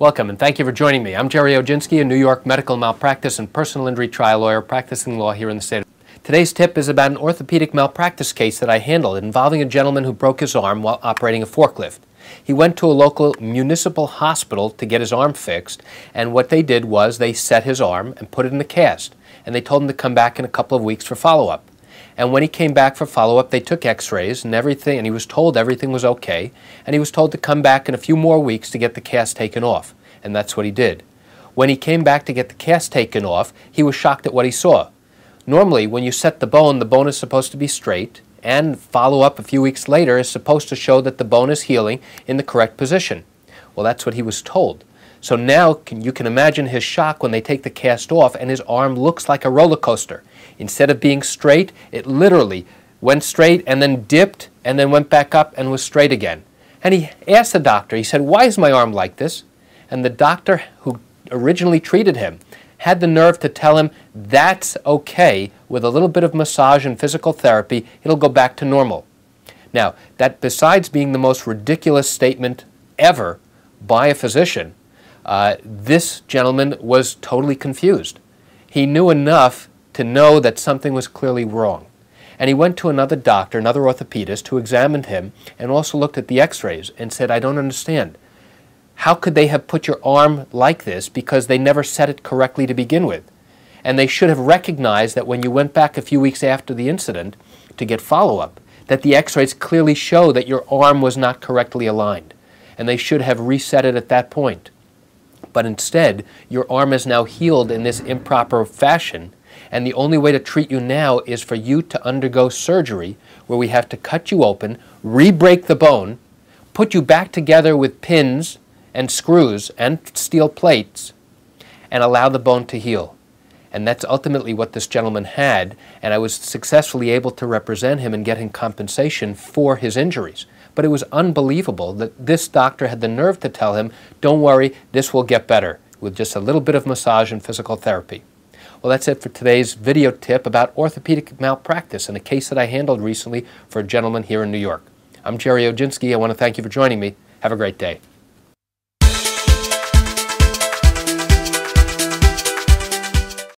Welcome and thank you for joining me. I'm Jerry Ojinski, a New York medical malpractice and personal injury trial lawyer practicing law here in the state. Today's tip is about an orthopedic malpractice case that I handled involving a gentleman who broke his arm while operating a forklift. He went to a local municipal hospital to get his arm fixed, and what they did was they set his arm and put it in a cast, and they told him to come back in a couple of weeks for follow-up. And when he came back for follow up, they took x rays and everything, and he was told everything was okay. And he was told to come back in a few more weeks to get the cast taken off. And that's what he did. When he came back to get the cast taken off, he was shocked at what he saw. Normally, when you set the bone, the bone is supposed to be straight, and follow up a few weeks later is supposed to show that the bone is healing in the correct position. Well, that's what he was told. So now can, you can imagine his shock when they take the cast off and his arm looks like a roller coaster. Instead of being straight, it literally went straight and then dipped and then went back up and was straight again. And he asked the doctor, he said, Why is my arm like this? And the doctor who originally treated him had the nerve to tell him that's okay with a little bit of massage and physical therapy, it'll go back to normal. Now, that besides being the most ridiculous statement ever by a physician, uh, this gentleman was totally confused. He knew enough to know that something was clearly wrong. And he went to another doctor, another orthopedist, who examined him and also looked at the x rays and said, I don't understand. How could they have put your arm like this because they never set it correctly to begin with? And they should have recognized that when you went back a few weeks after the incident to get follow up, that the x rays clearly show that your arm was not correctly aligned. And they should have reset it at that point. But instead, your arm is now healed in this improper fashion, and the only way to treat you now is for you to undergo surgery where we have to cut you open, re break the bone, put you back together with pins and screws and steel plates, and allow the bone to heal. And that's ultimately what this gentleman had. And I was successfully able to represent him and get him compensation for his injuries. But it was unbelievable that this doctor had the nerve to tell him, don't worry, this will get better with just a little bit of massage and physical therapy. Well, that's it for today's video tip about orthopedic malpractice in a case that I handled recently for a gentleman here in New York. I'm Jerry Oginski. I want to thank you for joining me. Have a great day.